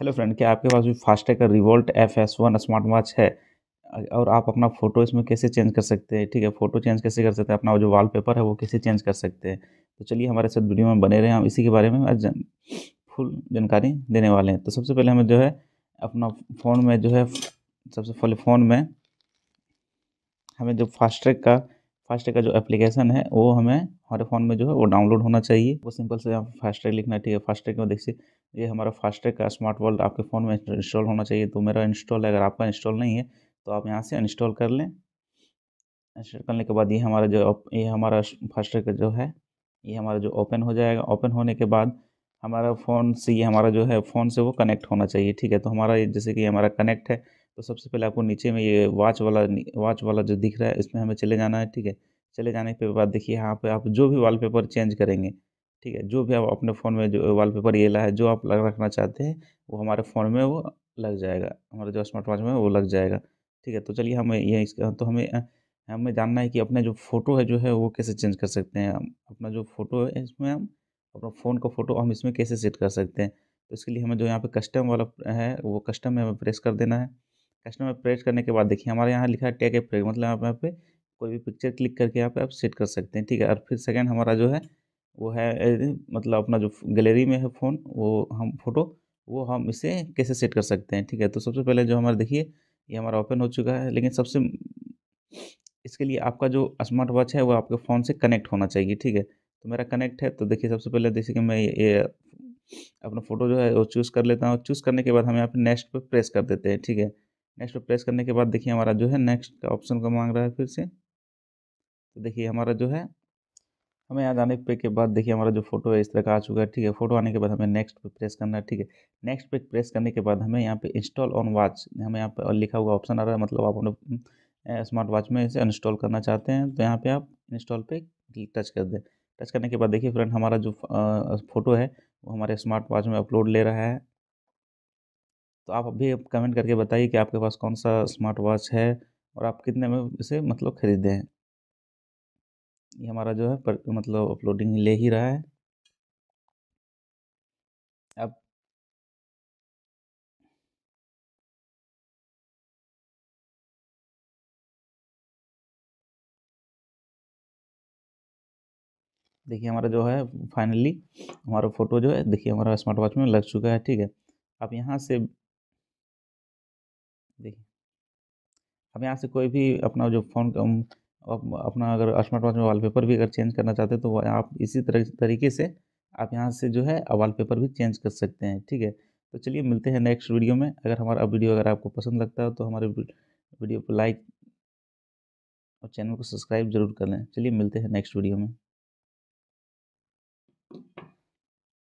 hello friend क्या आपके पास भी फास्टैग का Revolt F S one smart watch है और आप अपना फ़ोटो इसमें कैसे चेंज कर सकते हैं ठीक है फ़ोटो चेंज कैसे कर सकते हैं अपना जो वॉलपेपर है वो कैसे चेंज कर सकते हैं तो चलिए हमारे साथ वीडियो में बने रहे हम इसी के बारे में आज फुल जानकारी देने वाले हैं तो सबसे पहले हमें जो है अपना फ़ोन में जो है सबसे पहले फ़ोन में हमें जो फास्टैग का फास्टैग का जो एप्लीकेशन है वो हमें हमारे फ़ोन में जो है वो डाउनलोड होना चाहिए वो सिंपल से आप फास्ट्रैक लिखना है ठीक है फास्ट्रैक में देखिए ये हमारा फास्ट्रैक का स्मार्ट वर्ल्ड आपके फ़ोन में इंस्टॉल होना चाहिए तो मेरा इंस्टॉल है अगर आपका इंस्टॉल नहीं है तो आप यहाँ से इंस्टॉल कर लें इंस्टॉल करने के बाद ये हमारा जो ये हमारा फास्ट्रैक जो है ये हमारा जो ओपन हो जाएगा ओपन होने के बाद हमारा फ़ोन से ये हमारा जो है फ़ोन से वो कनेक्ट होना चाहिए ठीक है तो हमारा जैसे कि हमारा कनेक्ट है तो सबसे पहले आपको नीचे में ये वॉच वाला वॉच वाला जो दिख रहा है इसमें हमें चले जाना है ठीक है चले जाने के बाद देखिए यहाँ पे आप जो भी वॉलपेपर चेंज करेंगे ठीक है जो भी आप अपने फ़ोन में जो वॉलपेपर ये ला है जो आप लग रखना चाहते हैं वो हमारे फ़ोन में वो लग जाएगा हमारे जो स्मार्ट वॉच में वो लग जाएगा ठीक है तो चलिए हमें ये इसका तो हमें हमें जानना है कि अपने जो फ़ोटो है जो है वो कैसे चेंज कर सकते हैं अपना जो फ़ोटो है इसमें हम अपना फ़ोन का फ़ोटो हम इसमें कैसे सेट कर सकते हैं तो इसके लिए हमें जो यहाँ पे कस्टम वाला है वो कस्टम में हमें प्रेस कर देना है कस्टम में प्रेस करने के बाद देखिए हमारे यहाँ लिखा है टेक ए फ्रेग मतलब आप यहाँ पे कोई भी पिक्चर क्लिक करके यहाँ पे आप सेट कर सकते हैं ठीक है और फिर सेकेंड हमारा जो है वो है मतलब अपना जो गैलरी में है फ़ोन वो हम फोटो वो हम इसे कैसे सेट कर सकते हैं ठीक है तो सबसे पहले जो हमारा देखिए ये हमारा ओपन हो चुका है लेकिन सबसे इसके लिए आपका जो स्मार्ट वॉच है वो आपके फ़ोन से कनेक्ट होना चाहिए ठीक है तो मेरा कनेक्ट है तो देखिए सबसे पहले जैसे कि मैं ये अपना फ़ोटो जो है वो चूज़ कर लेता हूँ चूज़ करने के बाद हम यहाँ पर नेक्स्ट पर प्रेस कर देते हैं ठीक है नेक्स्ट पर प्रेस करने के बाद देखिए हमारा जो है नेक्स्ट का ऑप्शन को मांग रहा है फिर से तो देखिए हमारा जो है हमें यहाँ जाने पे के बाद देखिए हमारा जो फोटो है इस तरह का आ चुका है ठीक है फोटो आने के बाद हमें नेक्स्ट पे प्रेस करना है ठीक है नेक्स्ट पे प्रेस करने के बाद हमें यहाँ पे इंस्टॉल ऑन वॉच हमें यहाँ पे लिखा हुआ ऑप्शन आ रहा है मतलब आप अपने स्मार्ट वॉच में इसे इंस्टॉल करना चाहते हैं तो यहाँ पर आप इंस्टॉल पर टच कर दें टच करने के बाद देखिए फ्रेंड हमारा जो फोटो है वो हमारे स्मार्ट वॉच में अपलोड ले रहा है तो आप अभी कमेंट करके बताइए कि आपके पास कौन सा स्मार्ट वॉच है और आप कितने में इसे मतलब खरीदें ये हमारा जो है पर, मतलब अपलोडिंग ले ही रहा है अब देखिए हमारा जो है फाइनली हमारा फ़ोटो जो है देखिए हमारा स्मार्ट वॉच में लग चुका है ठीक है अब यहाँ से देखिए अब यहाँ से कोई भी अपना जो फ़ोन आप अपना अगर स्मार्ट वॉच में वॉलपेपर भी अगर चेंज करना चाहते हैं तो आप इसी तरह तरीके से आप यहाँ से जो है वॉलपेपर भी चेंज कर सकते हैं ठीक है तो चलिए मिलते हैं नेक्स्ट वीडियो में अगर हमारा वीडियो अगर आपको पसंद लगता है तो हमारे वीडियो को लाइक और चैनल को सब्सक्राइब जरूर कर लें चलिए मिलते हैं नेक्स्ट वीडियो में